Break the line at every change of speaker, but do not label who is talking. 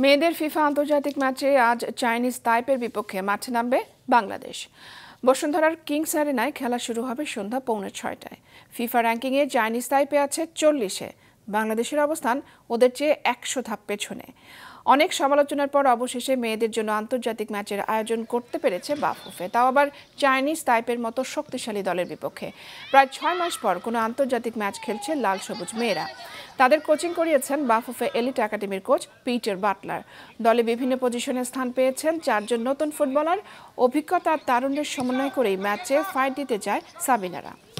মেয়েদের ফিফা আন্তর্জাতিক ম্যাচে আজ চাইনিজ তাইপের বিপক্ষে মাঠে নামবে বাংলাদেশ বসুন্ধরার কিংস অ্যারেনায় খেলা শুরু হবে সন্ধ্যা পৌনে ছয়টায় ফিফা র্যাঙ্কিংয়ে চাইনিজ তাইপে আছে চল্লিশে বাংলাদেশের অবস্থান ওদের চেয়ে একশো ধাপ পেছনে অনেক সমালোচনার পর অবশেষে মেয়েদের জন্য আন্তর্জাতিক ম্যাচের আয়োজন করতে পেরেছে বাফুফে তাও আবার চাইনিজ টাইপের মতো শক্তিশালী দলের বিপক্ষে প্রায় ছয় মাস পর কোনো আন্তর্জাতিক ম্যাচ খেলছে লাল সবুজ মেয়েরা তাদের কোচিং করিয়েছেন বাফুফে এলিট একাডেমির কোচ পিটার বাটলার দলে বিভিন্ন পজিশনে স্থান পেয়েছেন চারজন নতুন ফুটবলার অভিজ্ঞতা আর তারুণ্যের সমন্বয় করেই ম্যাচে ফাইট দিতে যায় সাবিনারা